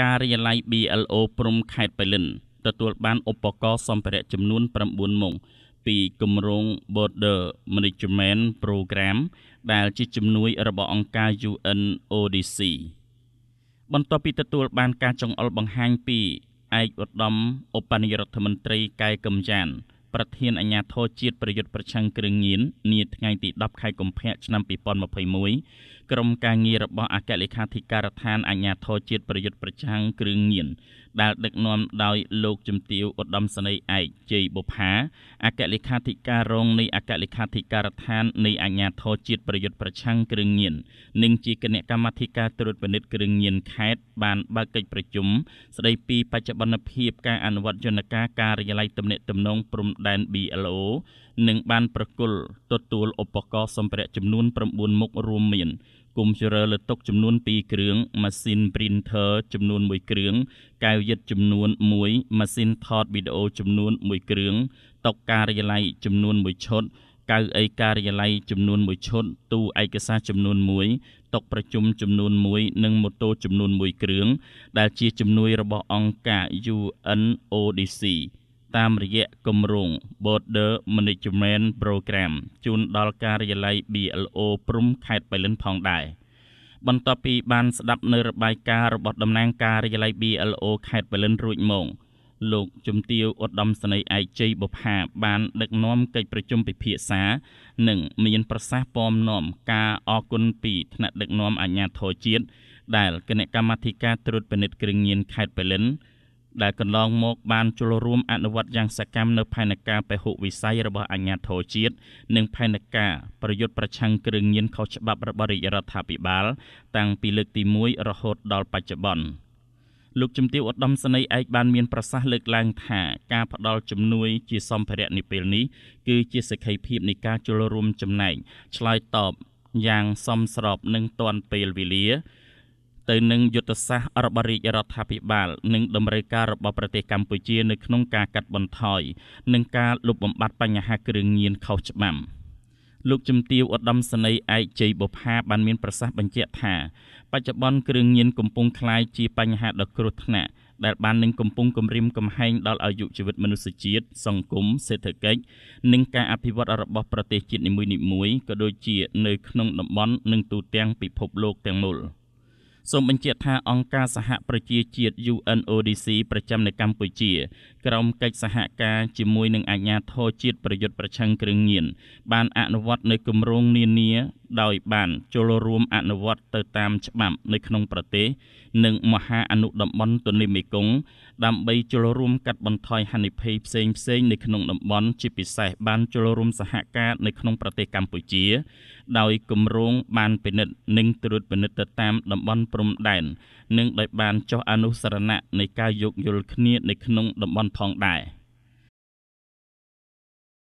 ការរៀបល័យ BLO ព្រំខេត្តបៃលិនទទួលបានឧបករណ៍សម្ភារៈចំនួន9មុខពីគម្រោង Border Management Program ដែលជាជំនួយរបស់អង្គការ UNODC បន្ទាប់ពីទទួលបានការចងអុលបង្ហាញពីឯកឧត្តមឧបនាយករដ្ឋមន្ត្រីកែកំចាន់ប្រធានអាជ្ញាធរជាតិប្រយុទ្ធប្រឆាំងគ្រឿងញៀននាថ្ងៃទី10ខែកុម្ភៈឆ្នាំ2021ក្រុមការងាររបស់អគ្គលេខាធិការដ្ឋានអាជ្ញាធរជាតិប្រយុទ្ធប្រឆាំងគ្រឿងញៀនដែលដឹកនាំដោយលោកជំទាវឧត្តមសេនីយ៍ឯកជ័យបុផាអគ្គលេខាធិការរងនៃអគ្គលេខាធិការដ្ឋាននៃអាជ្ញាធរជាតិប្រយុទ្ធប្រឆាំងគ្រឿងញៀននិងជាគណៈកម្មាធិការត្រួតពិនិត្យគ្រឿងញៀនខេត្តបានបើកកិច្ចប្រជុំស្ដីពីបច្ចុប្បន្នភាពការអនុវត្តយន្តការការិយាល័យទំនាក់ទំនងព្រំដែន BLO និងបាន ប្រគល់ទទួលឧបករណ៍សម្ភារៈចំនួន9មុខរួមមានកុំព្យូទ័រលើតុចំនួន2គ្រឿងម៉ាស៊ីន printer ចំនួន1គ្រឿងកែវយឹតចំនួន1ម៉ាស៊ីនថតវីដេអូចំនួន1គ្រឿងតុការិយាល័យចំនួន1ឈុតកៅអីការិយាល័យចំនួន1ឈុតទូឯកសារចំនួន1តុប្រជុំចំនួន1និងម៉ូតូចំនួន1គ្រឿងដែលជាជំនួយរបស់អង្គការ UNODC តាមរយៈគម្រោង Border Management Program ជូនដល់ការិយាល័យ BLO ព្រំខេត្តបៃលិនផងដែរបន្ទាប់ពីបានស្ដាប់នៅរបាយការណ៍របស់តំណាងការិយាល័យ BLO ខេត្តបៃលិនរួចមកលោកជំទាវឧត្តមសេនីយ៍ឯកជ័យបុផាបានដឹកនាំកិច្ចប្រជុំពិភាក្សានិងមានប្រសាសន៍ពំនាំ ការអគុណពី ថ្នាក់ដឹកនាំអាជ្ញាធរជាតិដែលគណៈកម្មាធិការត្រួតពិនិត្យគ្រឿងញៀនខេត្តបៃលិនដែលកន្លងមកបានចូលរួម អនុវត្តយ៉ាងសកម្មនៅផែនការបេហុវិស័យរបស់អាជ្ញាធរជាតិនិងផែនការប្រយុទ្ធប្រឆាំងគ្រឿងញៀនខុសច្បាប់របស់រាជរដ្ឋាភិបាល តាំងពីលើកទី1រហូតដល់បច្ចុប្បន្នលោកជំទាវឧត្តមសេនីយ៍ឯកបាន មានប្រសាសន៍លើកឡើង ថាការផ្ដល់ជំនួយ ជាសម្ភារៈនាពេលនេះគឺជាសក្ខីភាពនៃការចូលរួមចំណែកឆ្លើយតបយ៉ាងសមស្របនិងទាន់ពេលវេលាទៅនឹងយុទ្ធសាស្ត្ររបស់រាជរដ្ឋាភិបាលនិងតម្រូវការរបស់ប្រទេសកម្ពុជានៅក្នុងការកាត់បន្ថយនិងការលុបបំបាត់បញ្ហាគ្រឿងញៀនខុសច្បាប់លោកជំទាវឧត្តមសេនីយ៍ឯកជ័យបុប្ផាបានមានប្រសាសន៍បញ្ជាក់ថា បច្ចុប្បន្នគ្រឿងញៀនកំពុងក្លាយជាបញ្ហាដ៏គ្រោះថ្នាក់ដែលបាននឹងកំពុងគំរាមកំហែងដល់អាយុជីវិតមនុស្សជាតិសង្គមសេដ្ឋកិច្ចនិងការអភិវឌ្ឍរបស់ប្រទេសជាតិនីមួយៗក៏ដូចជានៅក្នុងតំបន់និងទូទាំងពិភពលោកទាំងមូល។សូមបញ្ជាក់ថាអង្គការសហប្រជាជាតិ UNODC ប្រចាំនៅកម្ពុជាក្រមកិច្ចសហការជាមួយនឹងអាជ្ញាធរជាតិប្រយុទ្ធប្រឆាំងគ្រឿងញៀនបានអនុវត្តនៅគម្រោងនានាដោយបានចូលរួមអនុវត្តទៅតាមច្បាប់នៅក្នុងប្រទេស និងមហាអនុតំបន់ទន្លេមេគង្គដើម្បីចូលរួមកាត់បន្ថយហានិភ័យផ្សេងផ្សេងនៅក្នុងតំបន់ជាពិសេសបានចូលរួមសហការនៅក្នុងប្រទេសកម្ពុជា ដោយគម្រោងបានពិនិត្យនិងត្រួតពិនិត្យទៅតាមតំបន់ព្រំដែននិងដោយបានចុះអនុស្សរណៈនៃការយោគយល់គ្នានៅក្នុងតំបន់ផងដែរ។